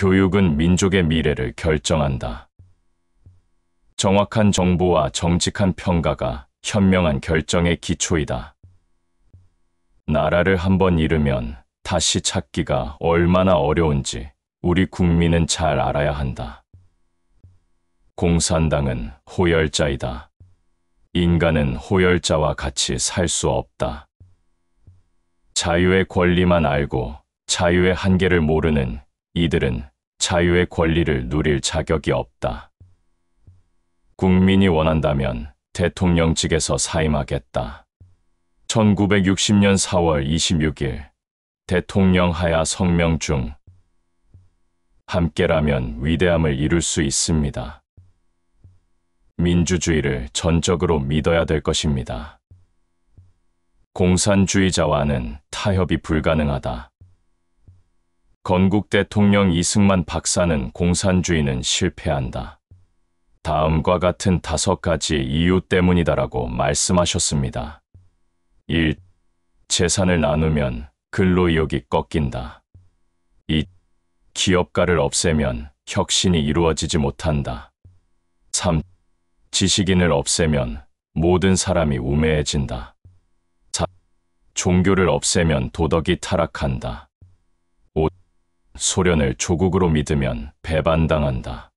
교육은 민족의 미래를 결정한다. 정확한 정보와 정직한 평가가 현명한 결정의 기초이다. 나라를 한번 잃으면 다시 찾기가 얼마나 어려운지 우리 국민은 잘 알아야 한다. 공산당은 호열자이다. 인간은 호열자와 같이 살 수 없다. 자유의 권리만 알고 자유의 한계를 모르는 이들은 자유의 권리를 누릴 자격이 없다. 국민이 원한다면 대통령직에서 사임하겠다. 1960년 4월 26일 대통령 하야 성명 중 함께라면 위대함을 이룰 수 있습니다. 민주주의를 전적으로 믿어야 될 것입니다. 공산주의자와는 타협이 불가능하다. 건국 대통령 이승만 박사는 공산주의는 실패한다. 다음과 같은 다섯 가지 이유 때문이다라고 말씀하셨습니다. 1. 재산을 나누면 근로의욕이 꺾인다. 2. 기업가를 없애면 혁신이 이루어지지 못한다. 3. 지식인을 없애면 모든 사람이 우매해진다. 4. 종교를 없애면 도덕이 타락한다. 소련을 조국으로 믿으면 배반당한다.